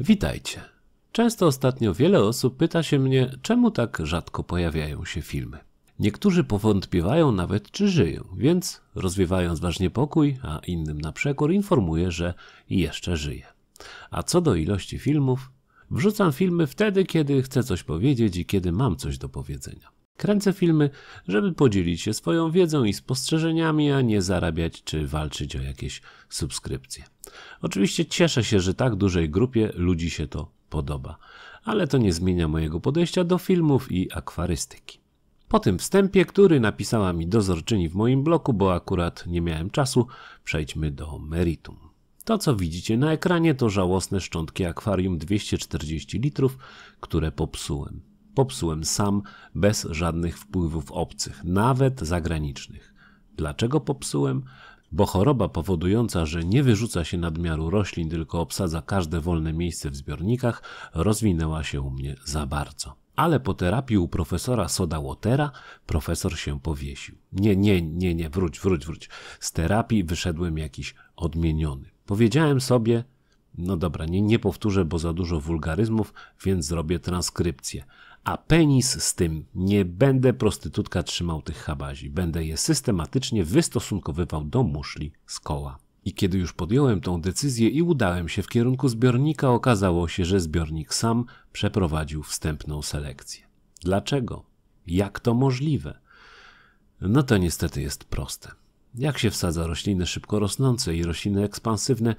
Witajcie. Często ostatnio wiele osób pyta się mnie, czemu tak rzadko pojawiają się filmy. Niektórzy powątpiewają nawet, czy żyją, więc rozwiewając wasz niepokój, a innym na przekór informuję, że jeszcze żyje. A co do ilości filmów, wrzucam filmy wtedy, kiedy chcę coś powiedzieć i kiedy mam coś do powiedzenia. Kręcę filmy, żeby podzielić się swoją wiedzą i spostrzeżeniami, a nie zarabiać czy walczyć o jakieś subskrypcje. Oczywiście cieszę się, że tak dużej grupie ludzi się to podoba, ale to nie zmienia mojego podejścia do filmów i akwarystyki. Po tym wstępie, który napisała mi dozorczyni w moim bloku, bo akurat nie miałem czasu, przejdźmy do meritum. To, co widzicie na ekranie, to żałosne szczątki akwarium 240 litrów, które popsułem popsułem sam, bez żadnych wpływów obcych, nawet zagranicznych. Dlaczego popsułem? Bo choroba powodująca, że nie wyrzuca się nadmiaru roślin, tylko obsadza każde wolne miejsce w zbiornikach, rozwinęła się u mnie za bardzo. Ale po terapii u profesora Soda Watera profesor się powiesił. Nie, nie, nie, nie, wróć, wróć, wróć. Z terapii wyszedłem jakiś odmieniony. Powiedziałem sobie, no dobra, nie, nie powtórzę, bo za dużo wulgaryzmów, więc zrobię transkrypcję a penis z tym. Nie będę prostytutka trzymał tych habazi. Będę je systematycznie wystosunkowywał do muszli z koła. I kiedy już podjąłem tą decyzję i udałem się w kierunku zbiornika, okazało się, że zbiornik sam przeprowadził wstępną selekcję. Dlaczego? Jak to możliwe? No to niestety jest proste. Jak się wsadza rośliny szybko rosnące i rośliny ekspansywne,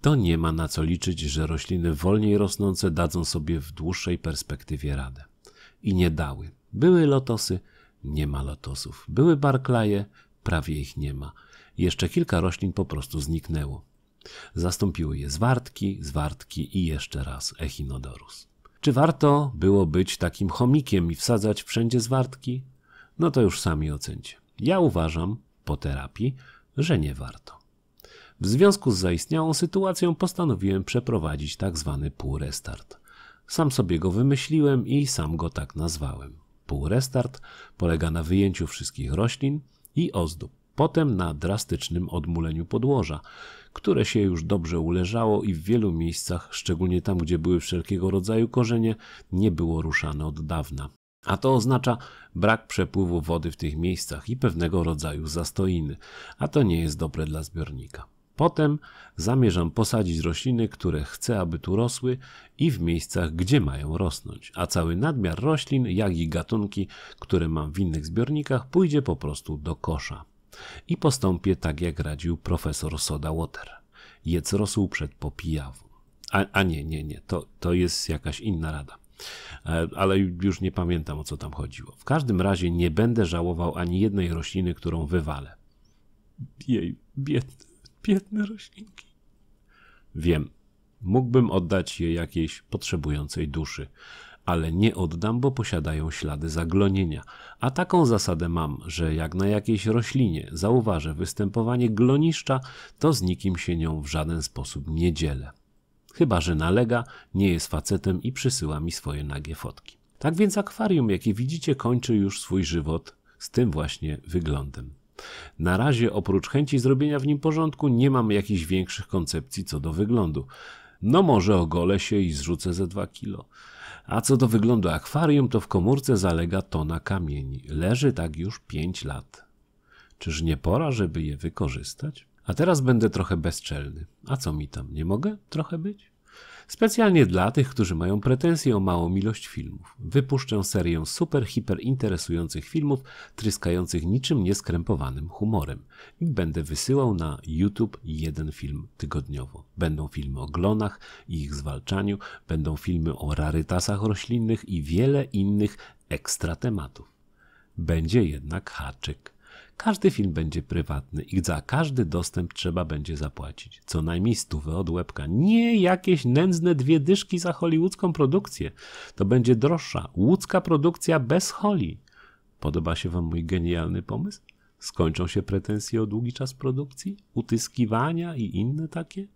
to nie ma na co liczyć, że rośliny wolniej rosnące dadzą sobie w dłuższej perspektywie radę i nie dały. Były lotosy, nie ma lotosów. Były barklaje, prawie ich nie ma. Jeszcze kilka roślin po prostu zniknęło. Zastąpiły je zwartki, zwartki i jeszcze raz echinodorus. Czy warto było być takim chomikiem i wsadzać wszędzie zwartki? No to już sami ocencie. Ja uważam, po terapii, że nie warto. W związku z zaistniałą sytuacją postanowiłem przeprowadzić tak zwany półrestart. Sam sobie go wymyśliłem i sam go tak nazwałem. Półrestart polega na wyjęciu wszystkich roślin i ozdób, potem na drastycznym odmuleniu podłoża, które się już dobrze uleżało i w wielu miejscach, szczególnie tam, gdzie były wszelkiego rodzaju korzenie, nie było ruszane od dawna. A to oznacza brak przepływu wody w tych miejscach i pewnego rodzaju zastoiny, a to nie jest dobre dla zbiornika. Potem zamierzam posadzić rośliny, które chcę, aby tu rosły i w miejscach, gdzie mają rosnąć, a cały nadmiar roślin, jak i gatunki, które mam w innych zbiornikach, pójdzie po prostu do kosza. I postąpię tak, jak radził profesor Soda Water. Jedz rosół przed popijawą. A, a nie, nie, nie, to, to jest jakaś inna rada e, ale już nie pamiętam o co tam chodziło. W każdym razie nie będę żałował ani jednej rośliny, którą wywalę. Jej, biedny. Biedne roślinki. Wiem, mógłbym oddać je jakiejś potrzebującej duszy, ale nie oddam, bo posiadają ślady zaglonienia. A taką zasadę mam, że jak na jakiejś roślinie zauważę występowanie gloniszcza, to z nikim się nią w żaden sposób nie dzielę. Chyba, że nalega, nie jest facetem i przysyła mi swoje nagie fotki. Tak więc akwarium, jakie widzicie, kończy już swój żywot z tym właśnie wyglądem. Na razie oprócz chęci zrobienia w nim porządku nie mam jakichś większych koncepcji co do wyglądu. No może ogolę się i zrzucę ze 2 kilo. A co do wyglądu akwarium, to w komórce zalega tona kamieni. Leży tak już 5 lat. Czyż nie pora, żeby je wykorzystać? A teraz będę trochę bezczelny. A co mi tam, nie mogę trochę być? Specjalnie dla tych, którzy mają pretensje o małą ilość filmów. Wypuszczę serię super hiper interesujących filmów, tryskających niczym nieskrępowanym humorem. I będę wysyłał na YouTube jeden film tygodniowo. Będą filmy o glonach i ich zwalczaniu, będą filmy o rarytasach roślinnych i wiele innych ekstra tematów. Będzie jednak haczyk. Każdy film będzie prywatny i za każdy dostęp trzeba będzie zapłacić. Co najmniej stówę od łebka. Nie jakieś nędzne dwie dyszki za hollywoodzką produkcję. To będzie droższa, łódzka produkcja bez holi. Podoba się wam mój genialny pomysł? Skończą się pretensje o długi czas produkcji, utyskiwania i inne takie?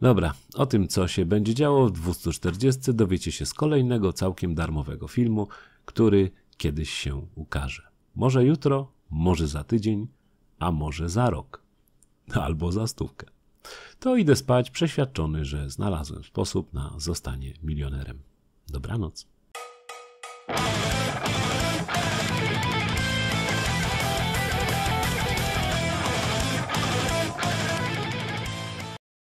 Dobra, o tym co się będzie działo w 240 dowiecie się z kolejnego całkiem darmowego filmu, który kiedyś się ukaże. Może jutro, może za tydzień, a może za rok, albo za stówkę. To idę spać przeświadczony, że znalazłem sposób na zostanie milionerem. Dobranoc.